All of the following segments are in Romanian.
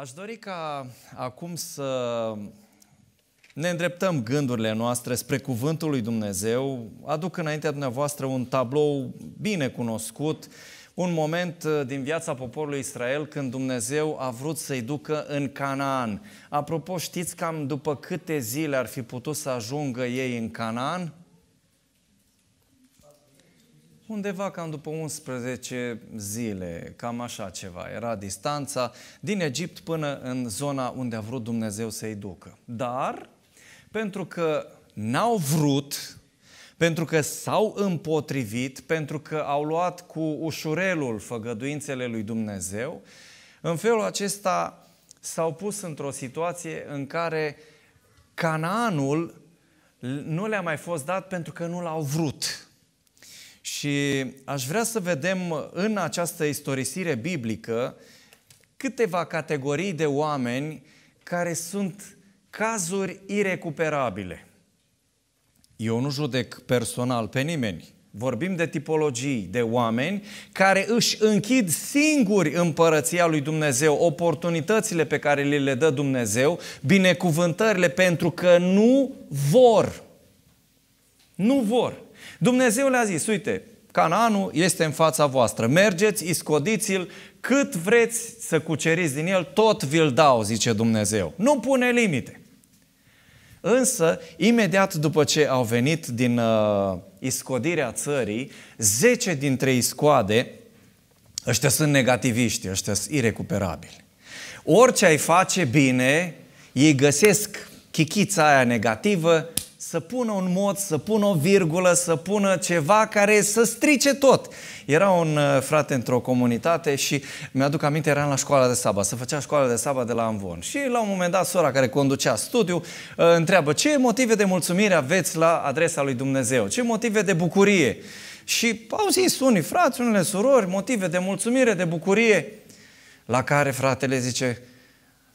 Aș dori ca acum să ne îndreptăm gândurile noastre spre Cuvântul lui Dumnezeu. Aduc înaintea dumneavoastră un tablou bine cunoscut, un moment uh, din viața poporului Israel când Dumnezeu a vrut să-i ducă în Canaan. Apropo, știți cam după câte zile ar fi putut să ajungă ei în Canaan? Undeva cam după 11 zile, cam așa ceva, era distanța din Egipt până în zona unde a vrut Dumnezeu să-i ducă. Dar, pentru că n-au vrut, pentru că s-au împotrivit, pentru că au luat cu ușurelul făgăduințele lui Dumnezeu, în felul acesta s-au pus într-o situație în care Canaanul nu le-a mai fost dat pentru că nu l-au vrut. Și aș vrea să vedem în această istorisire biblică câteva categorii de oameni care sunt cazuri irecuperabile. Eu nu judec personal pe nimeni. Vorbim de tipologii de oameni care își închid singuri împărăția lui Dumnezeu, oportunitățile pe care li le dă Dumnezeu, binecuvântările, pentru că nu vor. Nu vor. Dumnezeu le-a zis, uite, Canaanul este în fața voastră, mergeți, iscodiți-l, cât vreți să cuceriți din el, tot vi-l dau, zice Dumnezeu. Nu pune limite. Însă, imediat după ce au venit din uh, iscodirea țării, 10 dintre iscoade, ăștia sunt negativiști, ăștia sunt irecuperabili. Orice ai face bine, ei găsesc chichița aia negativă să pună un mod, să pună o virgulă, să pună ceva care să strice tot. Era un uh, frate într-o comunitate și mi-aduc aminte, eram la școala de sabă, să făcea școala de sabă de la Amvon. Și la un moment dat, sora care conducea studiu uh, întreabă, ce motive de mulțumire aveți la adresa lui Dumnezeu? Ce motive de bucurie? Și au zis unii frați, unele surori, motive de mulțumire, de bucurie. La care fratele zice,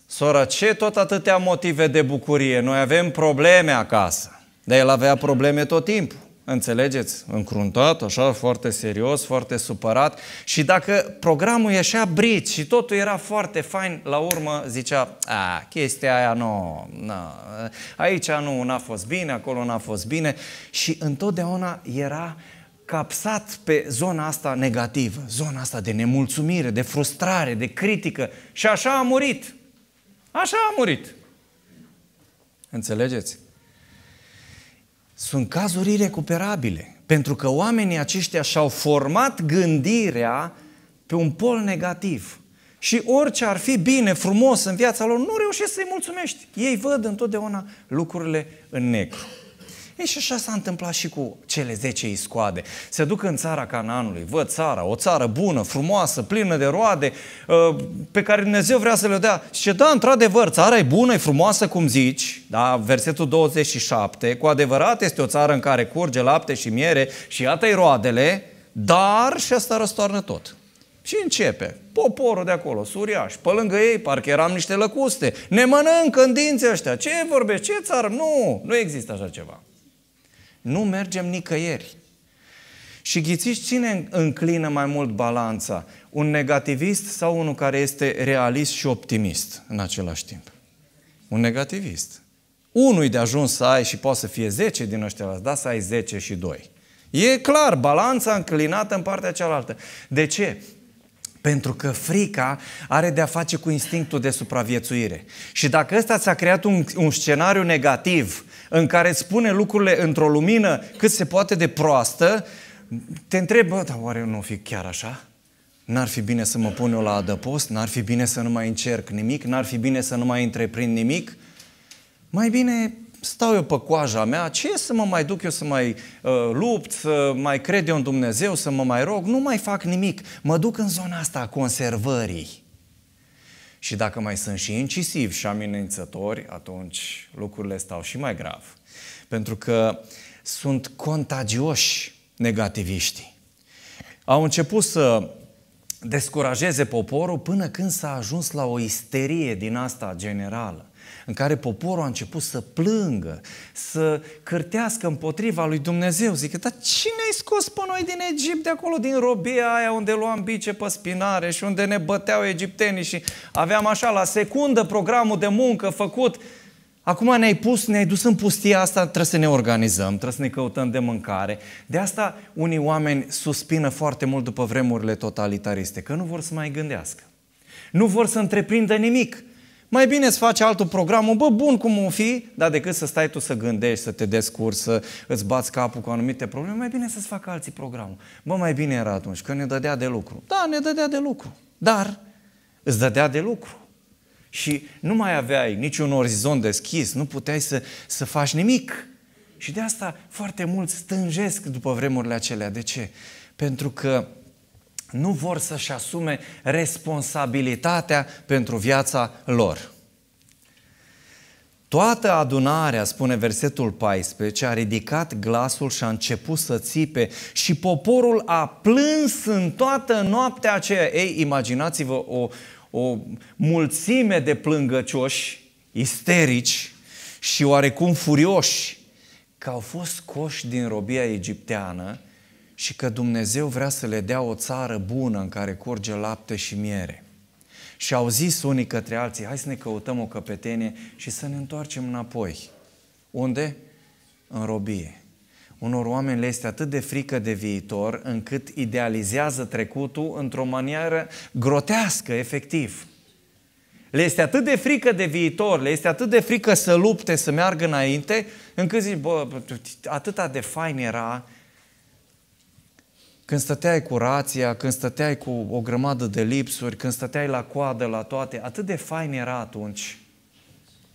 Sora, ce tot atâtea motive de bucurie? Noi avem probleme acasă. Dar el avea probleme tot timpul. Înțelegeți? Încruntat, așa, foarte serios, foarte supărat. Și dacă programul ieșea brit și totul era foarte fain, la urmă zicea, a, chestia aia nu, nu, aici nu, n-a fost bine, acolo n-a fost bine. Și întotdeauna era capsat pe zona asta negativă, zona asta de nemulțumire, de frustrare, de critică. Și așa a murit. Așa a murit. Înțelegeți? sunt cazuri irecuperabile. Pentru că oamenii aceștia și-au format gândirea pe un pol negativ. Și orice ar fi bine, frumos în viața lor, nu reușesc să-i mulțumești. Ei văd întotdeauna lucrurile în negru. Ei, și așa s-a întâmplat și cu cele 10 iscoade. Se duc în țara Canaanului, văd țara, o țară bună, frumoasă, plină de roade, ă, pe care Dumnezeu vrea să le dea. Și ce da, într-adevăr, țara e bună, e frumoasă, cum zici, da, versetul 27, cu adevărat este o țară în care curge lapte și miere și iată-i roadele, dar și asta răstoarnă tot. Și începe. Poporul de acolo, suriaș, pe lângă ei, parcă eram niște lăcuste. Ne mănâncă în dinții ăștia. Ce vorbești? Ce țară? Nu, nu există așa ceva. Nu mergem nicăieri. Și ghiciți cine înclină mai mult balanța? Un negativist sau unul care este realist și optimist în același timp? Un negativist. Unul de ajuns să ai și poate să fie 10 din ăștia, da, să ai 10 și 2. E clar, balanța înclinată în partea cealaltă. De ce? Pentru că frica are de-a face cu instinctul de supraviețuire. Și dacă ăsta ți-a creat un, un scenariu negativ în care spune lucrurile într-o lumină cât se poate de proastă, te întrebă, dar oare nu fi chiar așa? N-ar fi bine să mă pun eu la adăpost? N-ar fi bine să nu mai încerc nimic? N-ar fi bine să nu mai întreprind nimic? Mai bine stau eu pe coaja mea, ce să mă mai duc eu să mai uh, lupt, să mai cred eu în Dumnezeu, să mă mai rog, nu mai fac nimic. Mă duc în zona asta a conservării. Și dacă mai sunt și incisivi și amenințători, atunci lucrurile stau și mai grav. Pentru că sunt contagioși negativiștii. Au început să descurajeze poporul până când s-a ajuns la o isterie din asta generală în care poporul a început să plângă, să cârtească împotriva lui Dumnezeu. Zic, dar cine ai scos pe noi din Egipt, de acolo, din robia aia unde luam bice pe spinare și unde ne băteau egiptenii și aveam așa la secundă programul de muncă făcut. Acum ne-ai pus, ne-ai dus în pustia asta, trebuie să ne organizăm, trebuie să ne căutăm de mâncare. De asta unii oameni suspină foarte mult după vremurile totalitariste, că nu vor să mai gândească. Nu vor să întreprindă nimic. Mai bine îți faci altul program, bă, bun cum o fi, dar decât să stai tu să gândești, să te descurci, să îți bați capul cu anumite probleme, mai bine să-ți facă alții programul. Bă, mai bine era atunci, că ne dădea de lucru. Da, ne dădea de lucru, dar îți dădea de lucru. Și nu mai aveai niciun orizont deschis, nu puteai să, să faci nimic. Și de asta foarte mulți stânjesc după vremurile acelea. De ce? Pentru că nu vor să-și asume responsabilitatea pentru viața lor. Toată adunarea, spune versetul 14, a ridicat glasul și a început să țipe și poporul a plâns în toată noaptea aceea. Ei, imaginați-vă o, o mulțime de plângăcioși, isterici și oarecum furioși, că au fost coși din robia egipteană și că Dumnezeu vrea să le dea o țară bună în care curge lapte și miere. Și au zis unii către alții, hai să ne căutăm o căpetenie și să ne întoarcem înapoi. Unde? În robie. Unor oameni le este atât de frică de viitor încât idealizează trecutul într-o manieră grotească, efectiv. Le este atât de frică de viitor, le este atât de frică să lupte, să meargă înainte, încât zic, bă, atâta de fain era când stăteai cu rația, când stăteai cu o grămadă de lipsuri, când stăteai la coadă, la toate, atât de fain era atunci.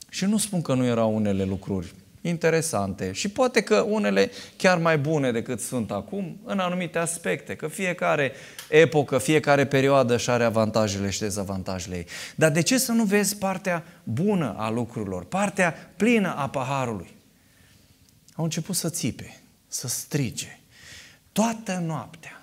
Și nu spun că nu erau unele lucruri interesante și poate că unele chiar mai bune decât sunt acum în anumite aspecte, că fiecare epocă, fiecare perioadă și are avantajele și dezavantajele ei. Dar de ce să nu vezi partea bună a lucrurilor, partea plină a paharului? Au început să țipe, să strige, toată noaptea.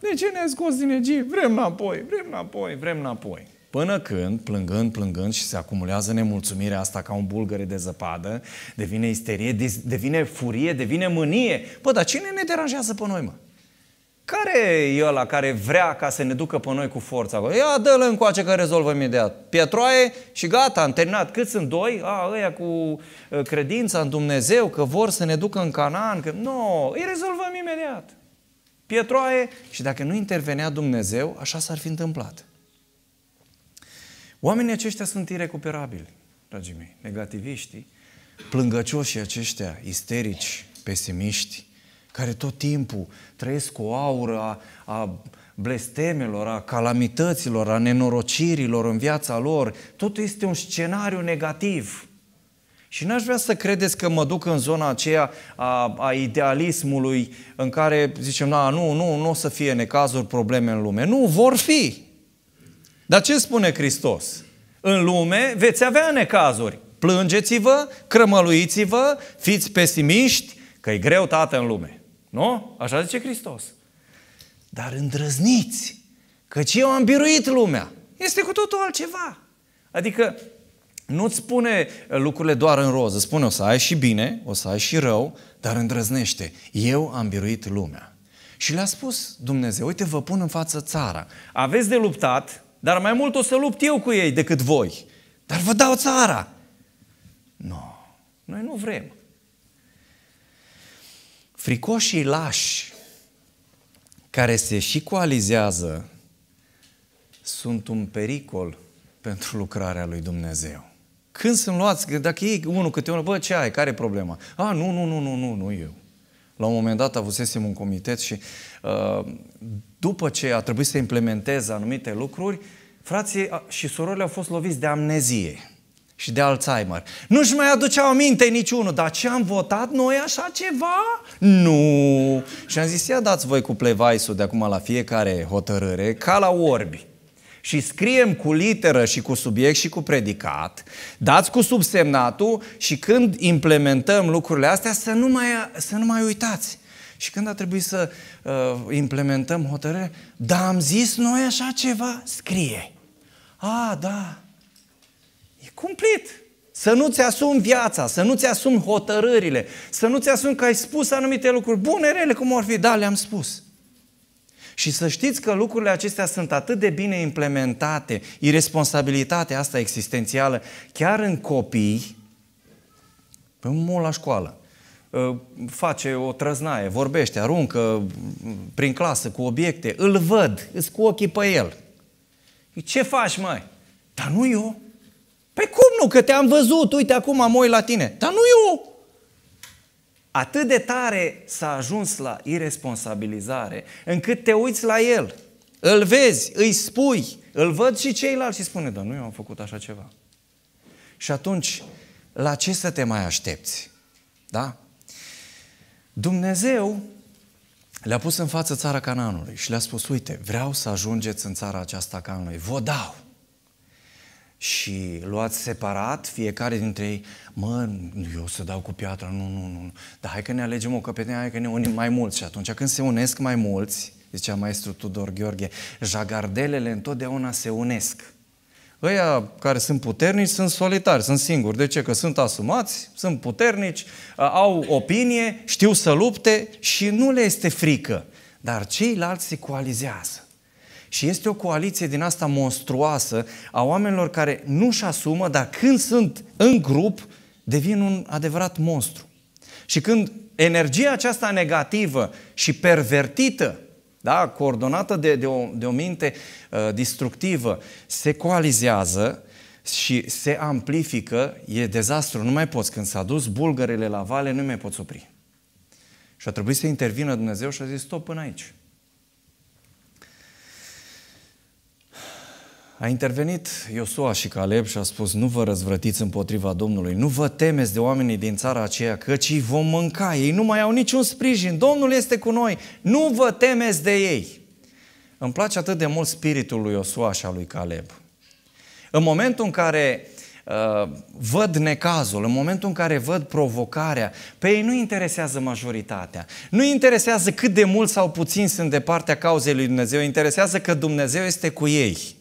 De ce ne-ai scos din Egipt? Vrem înapoi, vrem înapoi, vrem înapoi. Până când, plângând, plângând și se acumulează nemulțumirea asta ca un bulgăre de zăpadă, devine isterie, devine furie, devine mânie. Bă, dar cine ne deranjează pe noi, mă? Care e ăla care vrea ca să ne ducă pe noi cu forța? Ia dă-l încoace că rezolvăm imediat. Pietroaie și gata, am terminat. Cât sunt doi? A, ăia cu uh, credința în Dumnezeu, că vor să ne ducă în Canaan. Că... Nu, no, îi rezolvăm imediat pietroaie și dacă nu intervenea Dumnezeu, așa s-ar fi întâmplat. Oamenii aceștia sunt irecuperabili, dragii mei, negativiștii, plângăcioșii aceștia, isterici, pesimiști, care tot timpul trăiesc cu aură a, a blestemelor, a calamităților, a nenorocirilor în viața lor, totul este un scenariu negativ. Și n-aș vrea să credeți că mă duc în zona aceea a, a idealismului în care zicem, na, nu, nu, nu o să fie necazuri, probleme în lume. Nu, vor fi. Dar ce spune Hristos? În lume veți avea necazuri. Plângeți-vă, crămăluiți-vă, fiți pesimiști, că e greu, tată, în lume. Nu? Așa zice Hristos. Dar îndrăzniți, căci eu am biruit lumea. Este cu totul altceva. Adică nu-ți spune uh, lucrurile doar în roză, spune o să ai și bine, o să ai și rău, dar îndrăznește. Eu am biruit lumea. Și le-a spus Dumnezeu, uite, vă pun în față țara. Aveți de luptat, dar mai mult o să lupt eu cu ei decât voi. Dar vă dau țara. Nu, no, noi nu vrem. Fricoșii lași care se și coalizează sunt un pericol pentru lucrarea lui Dumnezeu. Când sunt luați, dacă e unul câte unul, bă, ce ai, care e problema? A, nu, nu, nu, nu, nu, nu eu. La un moment dat avusesem un comitet și uh, după ce a trebuit să implementeze anumite lucruri, frații și surorile au fost loviți de amnezie și de Alzheimer. Nu-și mai aduceau aminte niciunul, dar ce am votat noi așa ceva? Nu! Și am zis, ia dați voi cu plevaisul de acum la fiecare hotărâre, ca la orbi și scriem cu literă și cu subiect și cu predicat, dați cu subsemnatul și când implementăm lucrurile astea să nu mai, să nu mai uitați. Și când a trebuit să uh, implementăm hotărâre, dar am zis noi așa ceva, scrie. A, da, e cumplit. Să nu-ți asumi viața, să nu-ți asumi hotărârile, să nu-ți asumi că ai spus anumite lucruri bune, rele, cum ar fi, da, le-am spus. Și să știți că lucrurile acestea sunt atât de bine implementate, irresponsabilitatea asta existențială, chiar în copii, pe mult la școală, ă, face o trăznaie, vorbește, aruncă prin clasă cu obiecte, îl văd, îți cu ochii pe el. Ce faci, mai? Dar nu eu. Pe păi cum nu? Că te-am văzut, uite acum am oi la tine. Dar nu eu. Atât de tare s-a ajuns la irresponsabilizare, încât te uiți la el, îl vezi, îi spui, îl văd și ceilalți și spune, dar nu eu am făcut așa ceva. Și atunci, la ce să te mai aștepți? Da? Dumnezeu le-a pus în față țara Cananului și le-a spus, uite, vreau să ajungeți în țara aceasta Cananului, vă dau și luați separat fiecare dintre ei, mă, eu să dau cu piatra, nu, nu, nu, dar hai că ne alegem o căpetenie, hai că ne unim mai mulți. Și atunci când se unesc mai mulți, zicea maestru Tudor Gheorghe, jagardelele întotdeauna se unesc. Ăia care sunt puternici sunt solitari, sunt singuri. De ce? Că sunt asumați, sunt puternici, au opinie, știu să lupte și nu le este frică. Dar ceilalți se coalizează. Și este o coaliție din asta monstruoasă a oamenilor care nu-și asumă, dar când sunt în grup, devin un adevărat monstru. Și când energia aceasta negativă și pervertită, da, coordonată de, de, o, de o minte uh, destructivă, se coalizează și se amplifică, e dezastru, nu mai poți. Când s-a dus bulgărele la vale, nu mai poți opri. Și a trebuit să intervină Dumnezeu și a zis, stop până aici. A intervenit Iosua și Caleb și a spus, nu vă răzvrătiți împotriva Domnului, nu vă temeți de oamenii din țara aceea, căci îi vom mânca, ei nu mai au niciun sprijin, Domnul este cu noi, nu vă temeți de ei. Îmi place atât de mult spiritul lui Iosua și al lui Caleb. În momentul în care uh, văd necazul, în momentul în care văd provocarea, pe ei nu interesează majoritatea. Nu interesează cât de mult sau puțin sunt de partea cauzei lui Dumnezeu, interesează că Dumnezeu este cu ei.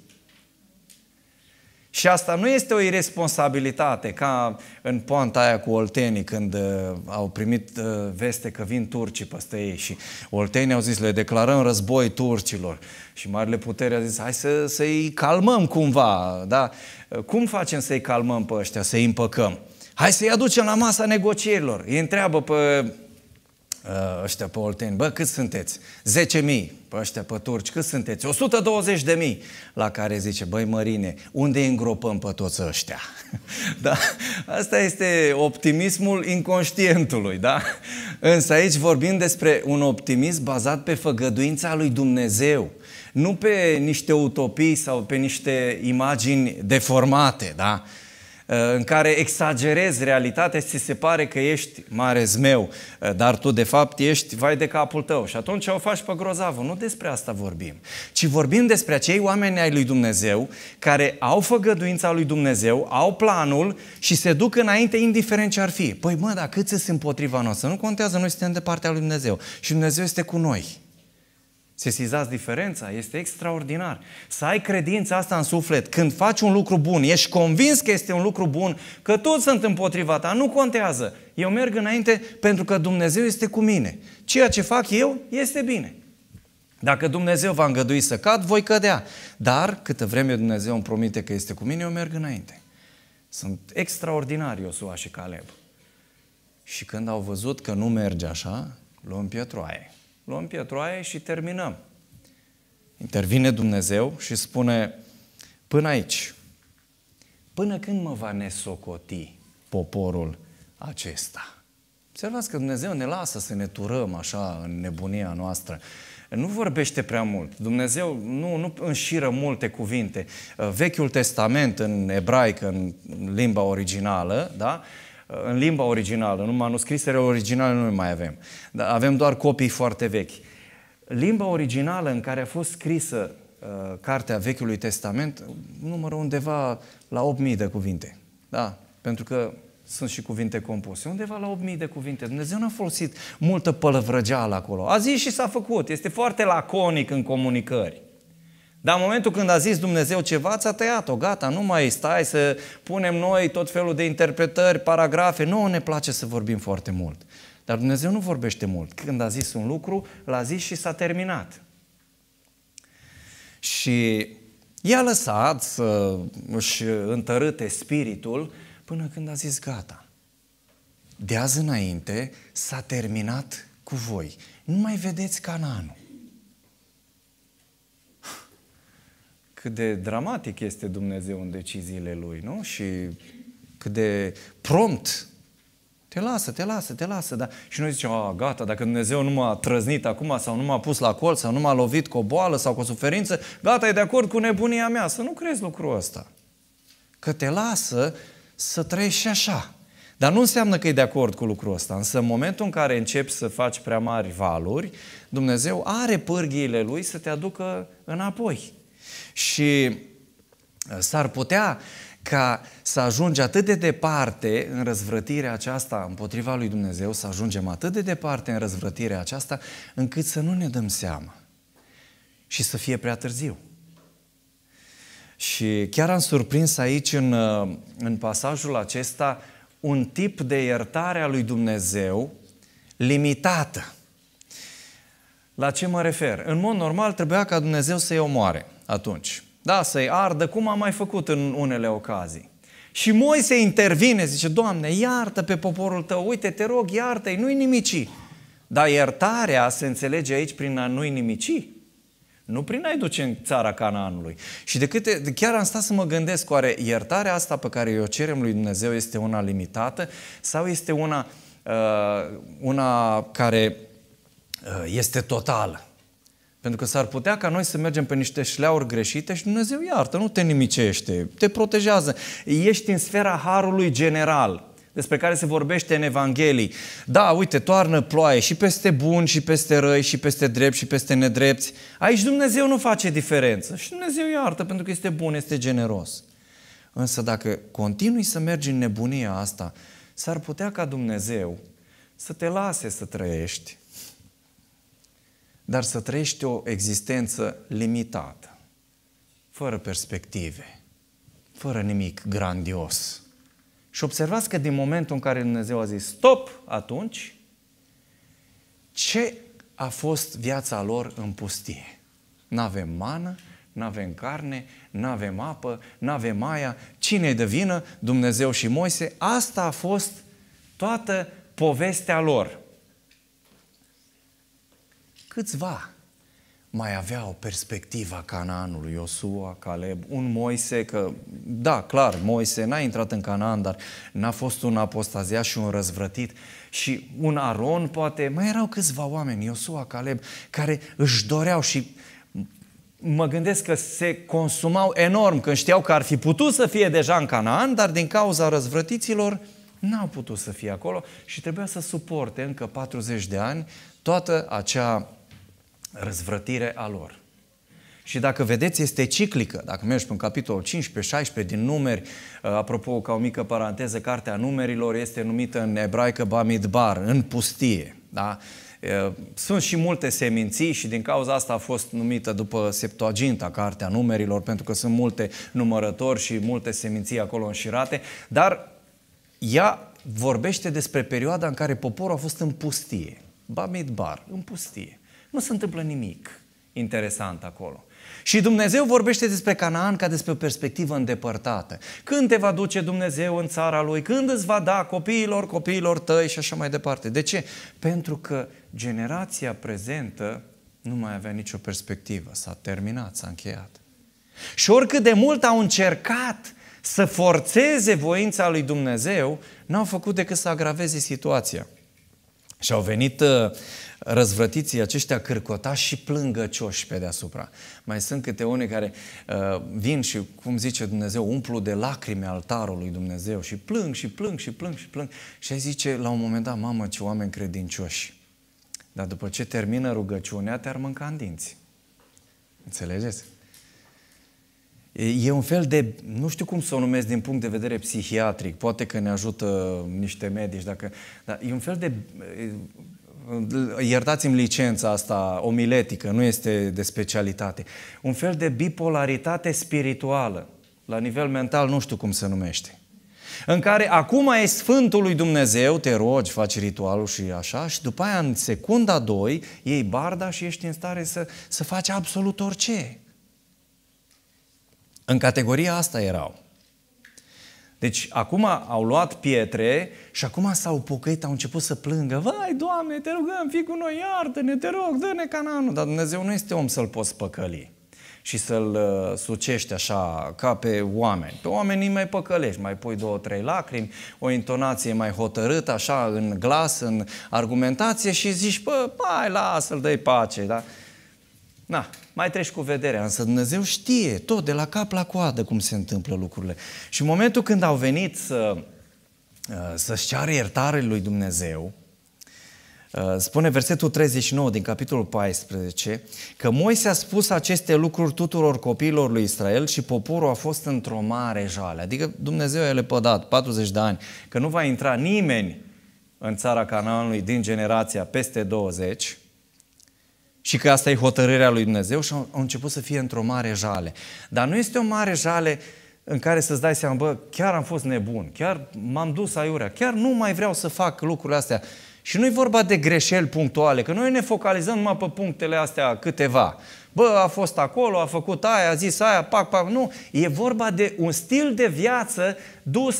Și asta nu este o irresponsabilitate, ca în poanta aia cu oltenii, când uh, au primit uh, veste că vin turcii peste ei și oltenii au zis, le declarăm război turcilor. Și marile puteri au zis, hai să, să-i calmăm cumva, da? Cum facem să-i calmăm pe ăștia, să-i împăcăm? Hai să-i aducem la masa negocierilor. Îi întreabă pe Uh, ăștia pe Olteni, bă, cât sunteți? 10.000 pe ăștia pe turci, cât sunteți? 120.000! La care zice, băi Mărine, unde îi îngropăm pe toți ăștia? da? Asta este optimismul inconștientului, da? Însă aici vorbim despre un optimism bazat pe făgăduința lui Dumnezeu, nu pe niște utopii sau pe niște imagini deformate, da? Uh, în care exagerezi realitatea și ți se pare că ești mare zmeu, uh, dar tu de fapt ești vai de capul tău. Și atunci o faci pe grozavă. Nu despre asta vorbim, ci vorbim despre acei oameni ai lui Dumnezeu care au făgăduința lui Dumnezeu, au planul și se duc înainte indiferent ce ar fi. Păi mă, dar cât sunt împotriva noastră? Nu contează, noi suntem de partea lui Dumnezeu și Dumnezeu este cu noi. Sesizați diferența? Este extraordinar. Să ai credința asta în suflet. Când faci un lucru bun, ești convins că este un lucru bun, că toți sunt împotriva ta, nu contează. Eu merg înainte pentru că Dumnezeu este cu mine. Ceea ce fac eu este bine. Dacă Dumnezeu va îngădui să cad, voi cădea. Dar câtă vreme Dumnezeu îmi promite că este cu mine, eu merg înainte. Sunt extraordinari Iosua și Caleb. Și când au văzut că nu merge așa, luăm pietroaie luăm pietroaie și terminăm. Intervine Dumnezeu și spune, până aici, până când mă va nesocoti poporul acesta? Observați că Dumnezeu ne lasă să ne turăm așa în nebunia noastră. Nu vorbește prea mult. Dumnezeu nu, nu înșiră multe cuvinte. Vechiul Testament în ebraică, în limba originală, da? în limba originală, în manuscrisele originale nu mai avem, dar avem doar copii foarte vechi. Limba originală în care a fost scrisă uh, cartea Vechiului Testament numără undeva la 8.000 de cuvinte. Da, pentru că sunt și cuvinte compuse. Undeva la 8.000 de cuvinte. Dumnezeu nu a folosit multă pălăvrăgeală acolo. A zis și s-a făcut. Este foarte laconic în comunicări. Dar în momentul când a zis Dumnezeu ceva, ți-a tăiat-o, gata, nu mai stai să punem noi tot felul de interpretări, paragrafe. Nu, ne place să vorbim foarte mult. Dar Dumnezeu nu vorbește mult. Când a zis un lucru, l-a zis și s-a terminat. Și i-a lăsat să își întărâte spiritul până când a zis gata. De azi înainte s-a terminat cu voi. Nu mai vedeți Canaanul. cât de dramatic este Dumnezeu în deciziile Lui, nu? Și cât de prompt te lasă, te lasă, te lasă. Da? Și noi zicem, a, gata, dacă Dumnezeu nu m-a trăznit acum sau nu m-a pus la colț sau nu m-a lovit cu o boală sau cu o suferință, gata, e de acord cu nebunia mea. Să nu crezi lucrul ăsta. Că te lasă să trăiești și așa. Dar nu înseamnă că e de acord cu lucrul ăsta. Însă în momentul în care începi să faci prea mari valuri, Dumnezeu are pârghiile Lui să te aducă înapoi. Și uh, s-ar putea ca să ajungi atât de departe în răzvrătirea aceasta împotriva lui Dumnezeu, să ajungem atât de departe în răzvrătirea aceasta, încât să nu ne dăm seama și să fie prea târziu. Și chiar am surprins aici, în, uh, în pasajul acesta, un tip de iertare a lui Dumnezeu limitată. La ce mă refer? În mod normal trebuia ca Dumnezeu să-i omoare atunci. Da, să-i ardă, cum a mai făcut în unele ocazii. Și Moise intervine, zice, Doamne, iartă pe poporul tău, uite, te rog, iartă-i, nu-i nimici. Dar iertarea se înțelege aici prin a nu-i nimici. Nu prin a-i duce în țara Canaanului. Și de câte, chiar am stat să mă gândesc, oare iertarea asta pe care o cerem lui Dumnezeu este una limitată sau este una, uh, una care Eh, este totală. Pentru că s-ar putea ca noi să mergem pe niște șleauri greșite și Dumnezeu iartă, nu te nimicește, te protejează. Ești în sfera harului general, despre care se vorbește în Evanghelii. Da, uite, toarnă ploaie și peste bun și peste răi, și peste drept, și peste nedrepți. Aici Dumnezeu nu face diferență. Și Dumnezeu iartă pentru că este bun, este generos. Însă dacă continui să mergi în nebunia asta, s-ar putea ca Dumnezeu să te lase să trăiești dar să trăiești o existență limitată, fără perspective, fără nimic grandios. Și observați că din momentul în care Dumnezeu a zis stop atunci, ce a fost viața lor în pustie? N-avem mană, n-avem carne, n-avem apă, n-avem aia, cine de vină? Dumnezeu și Moise. Asta a fost toată povestea lor câțiva mai aveau perspectiva Canaanului, Iosua, Caleb, un Moise, că da, clar, Moise n-a intrat în Canaan, dar n-a fost un apostazia și un răzvrătit și un Aron, poate, mai erau câțiva oameni, Iosua, Caleb, care își doreau și mă gândesc că se consumau enorm când știau că ar fi putut să fie deja în Canaan, dar din cauza răzvrătiților n-au putut să fie acolo și trebuia să suporte încă 40 de ani toată acea răzvrătire a lor. Și dacă vedeți, este ciclică. Dacă mergi în capitolul 15-16 din numeri, uh, apropo, ca o mică paranteză, cartea numerilor este numită în ebraică Bamidbar, în pustie. Da? Uh, sunt și multe seminții și din cauza asta a fost numită după Septuaginta, cartea numerilor, pentru că sunt multe numărători și multe seminții acolo înșirate, dar ea vorbește despre perioada în care poporul a fost în pustie. Bamidbar, în pustie. Nu se întâmplă nimic interesant acolo. Și Dumnezeu vorbește despre Canaan ca despre o perspectivă îndepărtată. Când te va duce Dumnezeu în țara lui, când îți va da copiilor, copiilor tăi și așa mai departe. De ce? Pentru că generația prezentă nu mai avea nicio perspectivă. S-a terminat, s-a încheiat. Și oricât de mult au încercat să forțeze voința lui Dumnezeu, n-au făcut decât să agraveze situația. Și au venit uh, răzvrătiții aceștia cârcota și plângăcioși pe deasupra. Mai sunt câte unii care uh, vin și, cum zice Dumnezeu, umplu de lacrime altarul lui Dumnezeu și plâng și plâng și plâng și plâng. Și ai zice la un moment dat, mamă, ce oameni credincioși. Dar după ce termină rugăciunea, te-ar mânca în dinți. Înțelegeți? E un fel de, nu știu cum să o numesc din punct de vedere psihiatric, poate că ne ajută niște medici, dacă, dar e un fel de, iertați-mi licența asta omiletică, nu este de specialitate, un fel de bipolaritate spirituală, la nivel mental nu știu cum se numește, în care acum e Sfântul lui Dumnezeu, te rogi, faci ritualul și așa, și după aia în secunda 2 iei barda și ești în stare să, să faci absolut orice. În categoria asta erau. Deci acum au luat pietre și acum s-au pocăit, au început să plângă. Vai, Doamne, te rugăm, fii cu noi, iartă-ne, te rog, dă-ne cananul. Dar Dumnezeu nu este om să-l poți păcăli și să-l uh, sucești așa ca pe oameni. Pe oamenii mai păcălești, mai pui două, trei lacrimi, o intonație mai hotărâtă, așa, în glas, în argumentație și zici, bă, hai, lasă-l, dă-i pace, da? Na, mai treci cu vederea, însă Dumnezeu știe tot de la cap la coadă cum se întâmplă lucrurile. Și în momentul când au venit să, uh, să-și ceară iertare lui Dumnezeu, uh, spune versetul 39 din capitolul 14 că Moise a spus aceste lucruri tuturor copiilor lui Israel și poporul a fost într-o mare jale. Adică Dumnezeu i-a lepădat 40 de ani că nu va intra nimeni în țara Canaanului din generația peste 20 și că asta e hotărârea lui Dumnezeu și au început să fie într-o mare jale. Dar nu este o mare jale în care să-ți dai seama, bă, chiar am fost nebun, chiar m-am dus aiurea, chiar nu mai vreau să fac lucrurile astea. Și nu e vorba de greșeli punctuale, că noi ne focalizăm numai pe punctele astea câteva. Bă, a fost acolo, a făcut aia, a zis aia, pac, pac. Nu, e vorba de un stil de viață dus,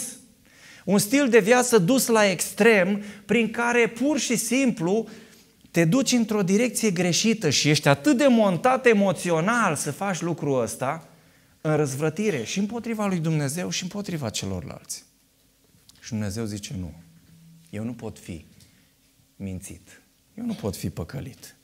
un stil de viață dus la extrem, prin care pur și simplu uh, te duci într-o direcție greșită și ești atât de montat emoțional să faci lucrul ăsta, în răzvrătire și împotriva lui Dumnezeu și împotriva celorlalți. Și Dumnezeu zice, nu, eu nu pot fi mințit, eu nu pot fi păcălit.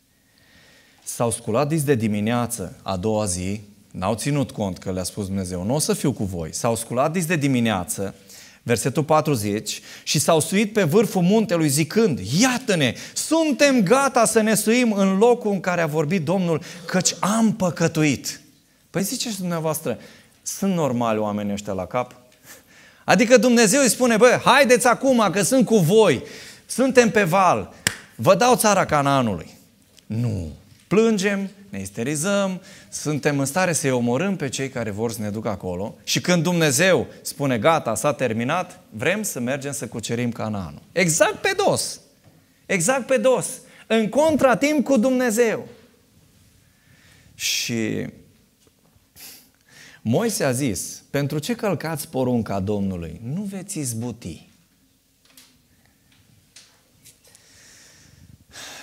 S-au sculat dis de dimineață, a doua zi, n-au ținut cont că le-a spus Dumnezeu, nu o să fiu cu voi. S-au sculat dis de dimineață, Versetul 40. Și s-au suit pe vârful muntelui zicând, iată-ne, suntem gata să ne suim în locul în care a vorbit Domnul, căci am păcătuit. Păi ziceți dumneavoastră, sunt normali oamenii ăștia la cap? Adică Dumnezeu îi spune, bă, haideți acum că sunt cu voi, suntem pe val, vă dau țara Canaanului. Nu, plângem, ne isterizăm, suntem în stare să-i omorâm pe cei care vor să ne ducă acolo și când Dumnezeu spune gata, s-a terminat, vrem să mergem să cucerim Canaanul. Exact pe dos. Exact pe dos. În contratim cu Dumnezeu. Și Moise a zis, pentru ce călcați porunca Domnului? Nu veți izbuti.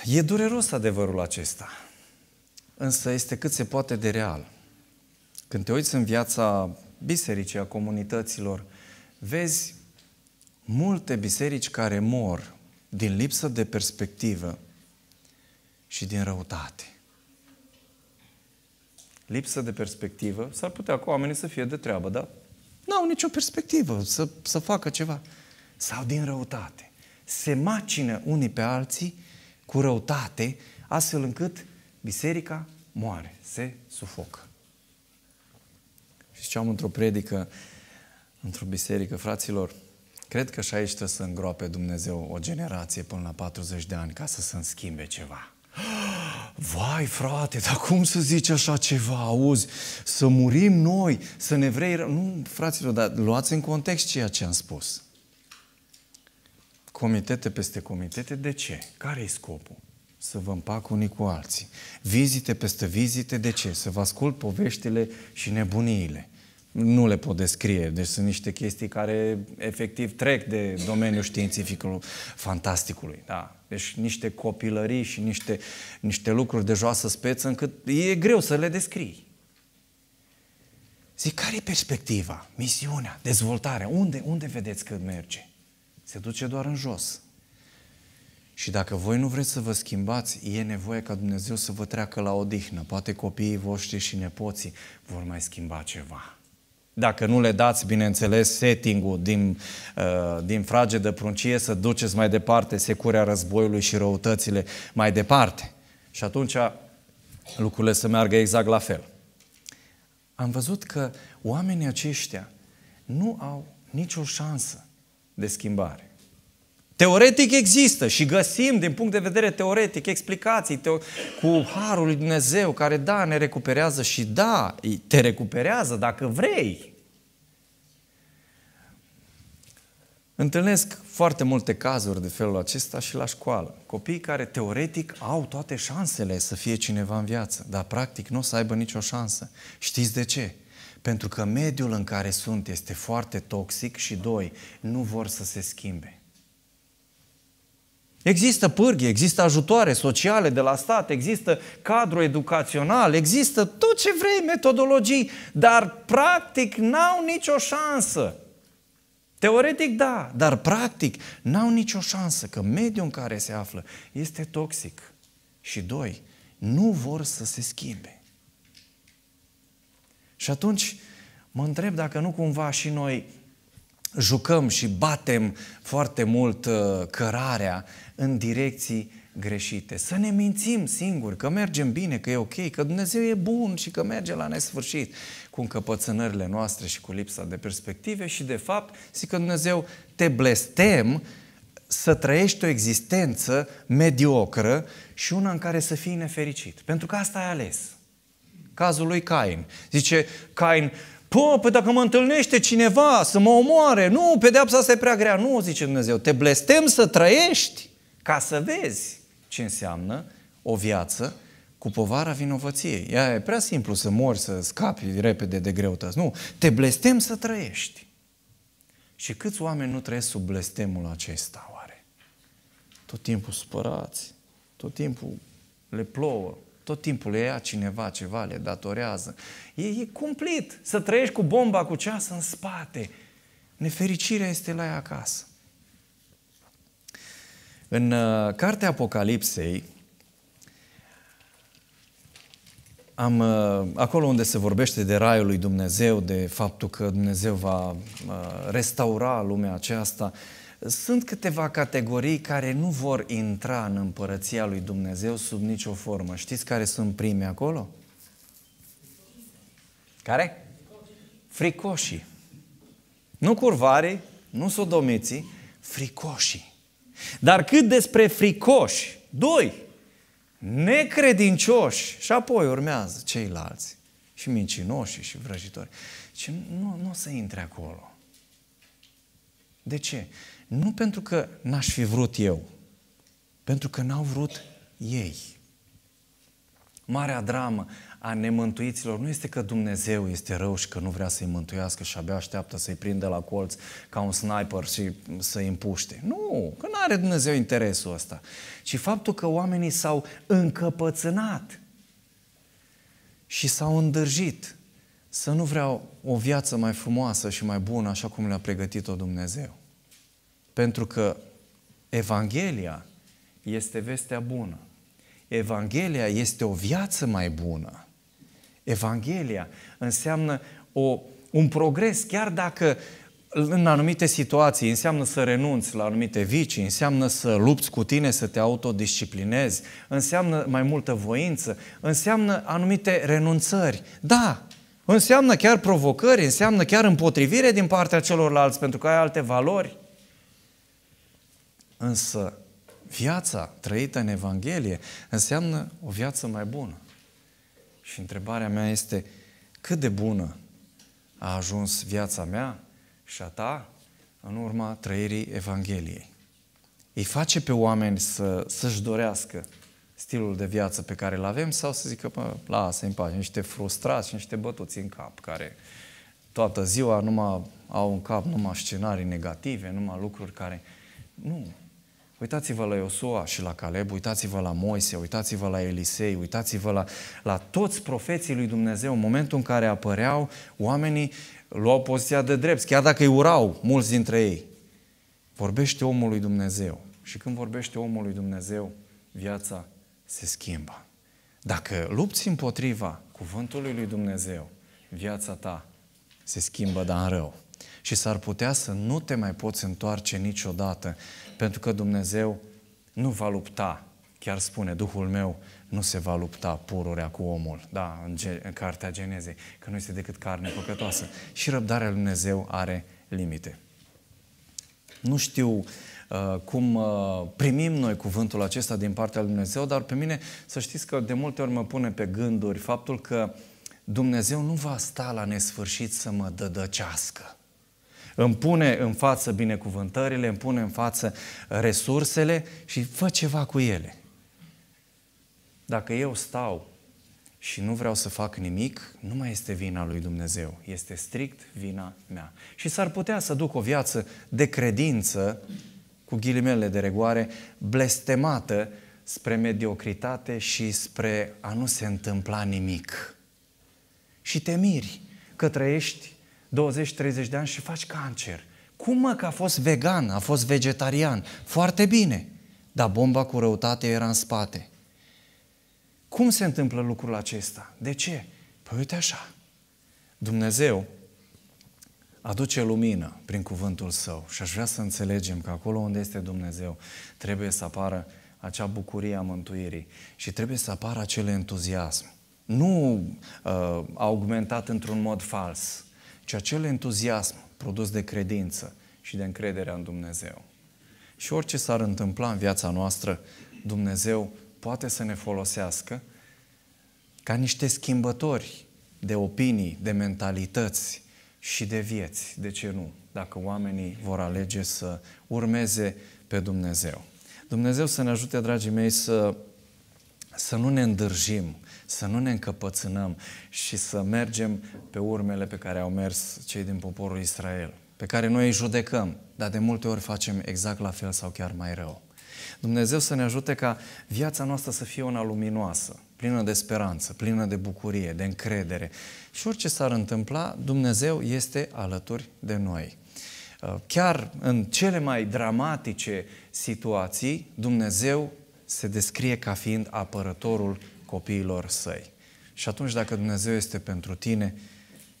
E dureros adevărul acesta însă este cât se poate de real. Când te uiți în viața bisericii, a comunităților, vezi multe biserici care mor din lipsă de perspectivă și din răutate. Lipsă de perspectivă, s-ar putea cu oamenii să fie de treabă, dar Nu au nicio perspectivă să, să facă ceva. Sau din răutate. Se macină unii pe alții cu răutate, astfel încât biserica moare, se sufocă. Și ziceam într-o predică, într-o biserică, fraților, cred că și aici trebuie să îngroape Dumnezeu o generație până la 40 de ani ca să se schimbe ceva. Vai, frate, dar cum să zici așa ceva? Auzi, să murim noi, să ne vrei... Ră... Nu, fraților, dar luați în context ceea ce am spus. Comitete peste comitete, de ce? Care-i scopul? să vă împac unii cu alții. Vizite peste vizite, de ce? Să vă ascult poveștile și nebuniile. Nu le pot descrie, deci sunt niște chestii care efectiv trec de domeniul științific fantasticului. Da. Deci niște copilării și niște, niște lucruri de joasă speță încât e greu să le descrii. Zic, care e perspectiva, misiunea, dezvoltarea? Unde, unde vedeți că merge? Se duce doar în jos. Și dacă voi nu vreți să vă schimbați, e nevoie ca Dumnezeu să vă treacă la odihnă. Poate copiii voștri și nepoții vor mai schimba ceva. Dacă nu le dați, bineînțeles, setting-ul din, uh, din frage de pruncie să duceți mai departe securea războiului și răutățile mai departe. Și atunci lucrurile să meargă exact la fel. Am văzut că oamenii aceștia nu au nicio șansă de schimbare. Teoretic există și găsim din punct de vedere teoretic explicații teo- cu Harul lui Dumnezeu care da, ne recuperează și da, te recuperează dacă vrei. Întâlnesc foarte multe cazuri de felul acesta și la școală. Copii care teoretic au toate șansele să fie cineva în viață, dar practic nu o să aibă nicio șansă. Știți de ce? Pentru că mediul în care sunt este foarte toxic și doi, nu vor să se schimbe. Există pârghi, există ajutoare sociale de la stat, există cadru educațional, există tot ce vrei, metodologii, dar practic n-au nicio șansă. Teoretic da, dar practic n-au nicio șansă că mediul în care se află este toxic. Și doi, nu vor să se schimbe. Și atunci mă întreb dacă nu cumva și noi jucăm și batem foarte mult uh, cărarea în direcții greșite. Să ne mințim singuri că mergem bine, că e ok, că Dumnezeu e bun și că merge la nesfârșit cu încăpățânările noastre și cu lipsa de perspective și de fapt zic că Dumnezeu te blestem să trăiești o existență mediocră și una în care să fii nefericit. Pentru că asta ai ales. Cazul lui Cain. Zice Cain, Pă, păi dacă mă întâlnește cineva să mă omoare, nu, pedeapsa asta e prea grea. Nu, zice Dumnezeu, te blestem să trăiești ca să vezi ce înseamnă o viață cu povara vinovăției. Ea e prea simplu să mori, să scapi repede de greutăți. Nu, te blestem să trăiești. Și câți oameni nu trăiesc sub blestemul acesta, oare? Tot timpul supărați, tot timpul le plouă, tot timpul le ia cineva ceva, le datorează. E, e cumplit să trăiești cu bomba cu ceas în spate. Nefericirea este la ea acasă. În uh, cartea Apocalipsei, am, uh, acolo unde se vorbește de Raiul lui Dumnezeu, de faptul că Dumnezeu va uh, restaura lumea aceasta, sunt câteva categorii care nu vor intra în împărăția lui Dumnezeu sub nicio formă. Știți care sunt prime acolo? Care? Fricoșii. Nu curvarii, nu sodomiții, fricoșii. Dar cât despre fricoși, doi, necredincioși și apoi urmează ceilalți și mincinoși și vrăjitori. Și deci nu, nu o să intre acolo. De ce? Nu pentru că n-aș fi vrut eu, pentru că n-au vrut ei. Marea dramă a nemântuiților nu este că Dumnezeu este rău și că nu vrea să-i mântuiască și abia așteaptă să-i prinde la colț ca un sniper și să-i împuște. Nu, că nu are Dumnezeu interesul ăsta. Ci faptul că oamenii s-au încăpățânat și s-au îndrăjit să nu vreau o viață mai frumoasă și mai bună așa cum le-a pregătit-o Dumnezeu. Pentru că Evanghelia este vestea bună. Evanghelia este o viață mai bună. Evanghelia înseamnă o, un progres, chiar dacă în anumite situații înseamnă să renunți la anumite vicii, înseamnă să lupți cu tine, să te autodisciplinezi, înseamnă mai multă voință, înseamnă anumite renunțări. Da, înseamnă chiar provocări, înseamnă chiar împotrivire din partea celorlalți pentru că ai alte valori. Însă, viața trăită în Evanghelie înseamnă o viață mai bună. Și întrebarea mea este cât de bună a ajuns viața mea și a ta în urma trăirii Evangheliei. Îi face pe oameni să, să-și dorească stilul de viață pe care îl avem sau să zică, mă, lasă în pace, niște frustrați și niște bătuți în cap care toată ziua numai au în cap numai scenarii negative, numai lucruri care... Nu, Uitați-vă la Iosua și la Caleb, uitați-vă la Moise, uitați-vă la Elisei, uitați-vă la, la toți profeții lui Dumnezeu. În momentul în care apăreau, oamenii luau poziția de drept, chiar dacă îi urau mulți dintre ei. Vorbește omul lui Dumnezeu. Și când vorbește omul lui Dumnezeu, viața se schimbă. Dacă lupți împotriva cuvântului lui Dumnezeu, viața ta se schimbă, dar în rău. Și s-ar putea să nu te mai poți întoarce niciodată pentru că Dumnezeu nu va lupta, chiar spune Duhul meu, nu se va lupta pururea cu omul. Da, în, ge- în cartea Genezei, că nu este decât carne păcătoasă. Și răbdarea lui Dumnezeu are limite. Nu știu uh, cum uh, primim noi cuvântul acesta din partea lui Dumnezeu, dar pe mine să știți că de multe ori mă pune pe gânduri faptul că Dumnezeu nu va sta la nesfârșit să mă dădăcească. Îmi pune în față binecuvântările, îmi pune în față resursele și fă ceva cu ele. Dacă eu stau și nu vreau să fac nimic, nu mai este vina lui Dumnezeu, este strict vina mea. Și s-ar putea să duc o viață de credință, cu ghilimele de regoare, blestemată spre mediocritate și spre a nu se întâmpla nimic. Și te miri că trăiești 20-30 de ani și faci cancer. Cum mă că a fost vegan, a fost vegetarian? Foarte bine. Dar bomba cu răutate era în spate. Cum se întâmplă lucrul acesta? De ce? Păi uite așa. Dumnezeu aduce lumină prin cuvântul Său și aș vrea să înțelegem că acolo unde este Dumnezeu trebuie să apară acea bucurie a mântuirii și trebuie să apară acel entuziasm. Nu uh, augmentat într-un mod fals, ci acel entuziasm produs de credință și de încrederea în Dumnezeu. Și orice s-ar întâmpla în viața noastră, Dumnezeu poate să ne folosească ca niște schimbători de opinii, de mentalități și de vieți. De ce nu? Dacă oamenii vor alege să urmeze pe Dumnezeu. Dumnezeu să ne ajute, dragii mei, să, să nu ne îndârjim, să nu ne încăpățânăm și să mergem pe urmele pe care au mers cei din poporul Israel, pe care noi îi judecăm, dar de multe ori facem exact la fel sau chiar mai rău. Dumnezeu să ne ajute ca viața noastră să fie una luminoasă, plină de speranță, plină de bucurie, de încredere. Și orice s-ar întâmpla, Dumnezeu este alături de noi. Uh, chiar în cele mai dramatice situații, Dumnezeu se descrie ca fiind apărătorul copiilor săi. Și atunci, dacă Dumnezeu este pentru tine,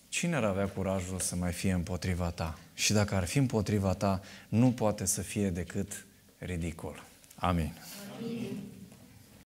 cine ar avea curajul să mai fie împotriva ta? Și dacă ar fi împotriva ta, nu poate să fie decât ridicol. Amin. Amin.